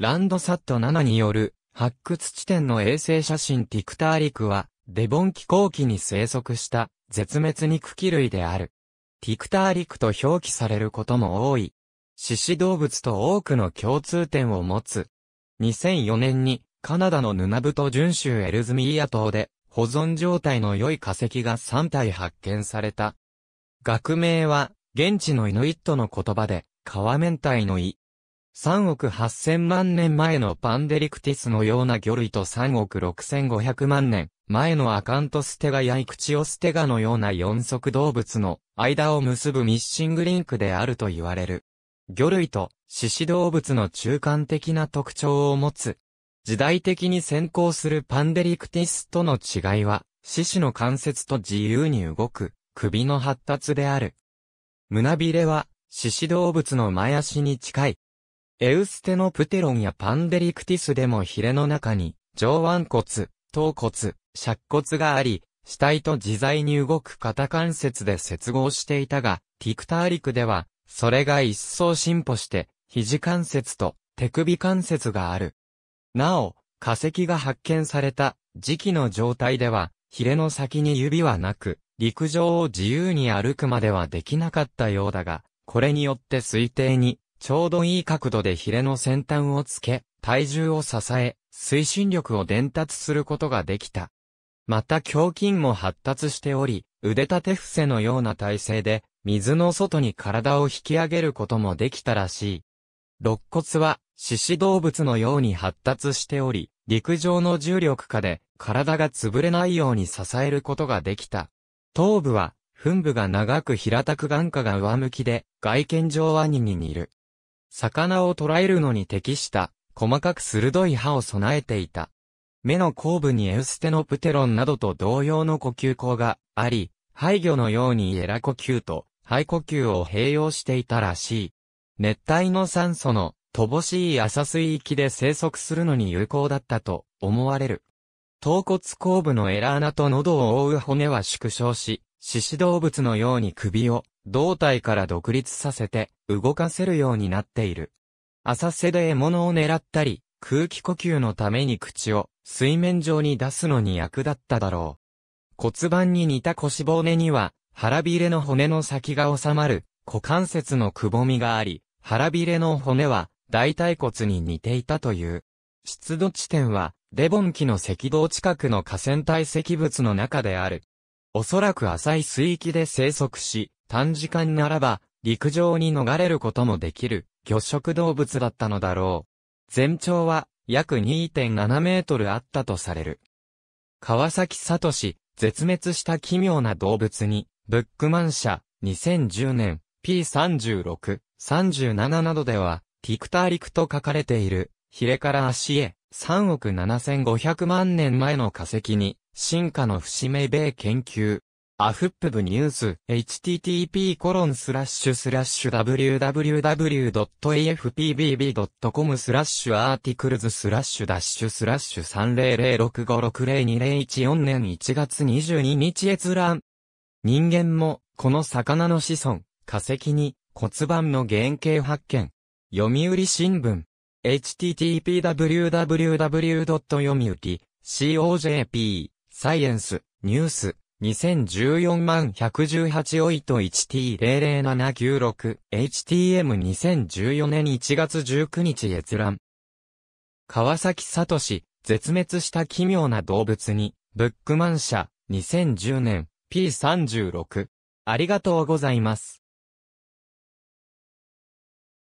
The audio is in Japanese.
ランドサット7による発掘地点の衛星写真ティクターリクは、デボン気候期に生息した絶滅肉気類である。ティクターリクと表記されることも多い。獅子動物と多くの共通点を持つ。2004年にカナダのヌナブト準州エルズミーヤ島で保存状態の良い化石が3体発見された。学名は現地のイヌイットの言葉で、皮面体の胃3億8000万年前のパンデリクティスのような魚類と3億6500万年前のアカントステガやイクチオステガのような四足動物の間を結ぶミッシングリンクであると言われる。魚類と獅子動物の中間的な特徴を持つ。時代的に先行するパンデリクティスとの違いは、獅子の関節と自由に動く首の発達である。胸びれは獅子動物の前足に近いエウステノプテロンやパンデリクティスでもヒレの中に、上腕骨、頭骨、尺骨があり、死体と自在に動く肩関節で接合していたが、ティクターリクでは、それが一層進歩して、肘関節と手首関節がある。なお、化石が発見された時期の状態では、ヒレの先に指はなく、陸上を自由に歩くまではできなかったようだが、これによって推定に、ちょうどいい角度でヒレの先端をつけ、体重を支え、推進力を伝達することができた。また胸筋も発達しており、腕立て伏せのような体勢で、水の外に体を引き上げることもできたらしい。肋骨は、獅子動物のように発達しており、陸上の重力下で、体が潰れないように支えることができた。頭部は、噴部が長く平たく眼下が上向きで、外見上ワニに似る。魚を捕らえるのに適した、細かく鋭い歯を備えていた。目の後部にエウステノプテロンなどと同様の呼吸口があり、廃魚のようにエラ呼吸と肺呼吸を併用していたらしい。熱帯の酸素の乏しい浅水域で生息するのに有効だったと思われる。頭骨後部のエラ穴と喉を覆う骨は縮小し、獅子動物のように首を胴体から独立させて動かせるようになっている。浅瀬で獲物を狙ったり、空気呼吸のために口を水面上に出すのに役立っただろう。骨盤に似た腰骨には、腹びれの骨の先が収まる股関節のくぼみがあり、腹びれの骨は大腿骨に似ていたという。湿度地点は、デボン期の赤道近くの河川堆積物の中である。おそらく浅い水域で生息し、短時間ならば、陸上に逃れることもできる、魚食動物だったのだろう。全長は、約2.7メートルあったとされる。川崎聡、絶滅した奇妙な動物に、ブックマン社、2010年、P36、37などでは、ティクターリクと書かれている、ヒレから足へ、3億7500万年前の化石に、進化の節目米研究、アフップブニュース http コロンスラッシュスラッシュ www.afpbb.com スラッシュアーティクルズスラッシュダッシュスラッシュ3006560214年1月22日閲覧。人間も、この魚の子孫、化石に、骨盤の原型発見。読売新聞。http www. 読売 .co.jp サイエンスニュース2014万118オイト 1T00796 HTM2014 年1月19日閲覧。川崎聡、絶滅した奇妙な動物に、ブックマン社、2010年、P36。ありがとうございます。